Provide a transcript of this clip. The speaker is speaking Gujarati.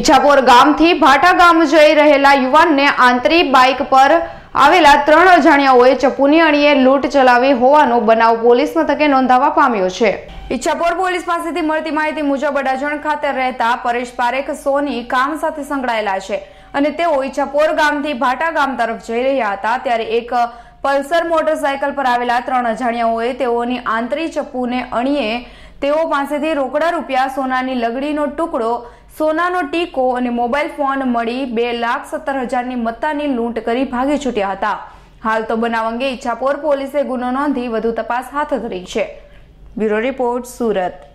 ઈચ્છાપોર ગામથી ભાટા ગામ જઈ રહેલા યુવાનને આંતરી બાઇક પર આવેલા ત્રણ અજાણ્યાઓએ ચપ્પુની અણીએ લૂંટ ચલાવી હોવાનો બનાવ પોલીસ મથકે નોંધાવા પામ્યો છે ઈચ્છાપોર પોલીસ પાસેથી મળતી માહિતી મુજબ અડાજણ ખાતે રહેતા પરેશ પારેખ સોની કામ સાથે સંકળાયેલા છે અને તેઓ ઈચ્છાપોર ગામથી ભાટા ગામ તરફ જઈ રહ્યા હતા ત્યારે એક પલ્સર મોટરસાયકલ પર આવેલા ત્રણ અજાણ્યાઓએ તેઓની આંતરી ચપ્પુને અણીએ તેઓ પાસેથી રોકડા રૂપિયા સોનાની લગડીનો ટુકડો સોનાનો ટીકો અને મોબાઈલ ફોન મળી બે લાખ સત્તર હજારની મત્તાની લૂંટ કરી ભાગી છૂટ્યા હતા હાલ તો બનાવ અંગે ઈચ્છાપોર પોલીસે ગુનો નોંધી વધુ તપાસ હાથ ધરી છે બ્યુરો રિપોર્ટ સુરત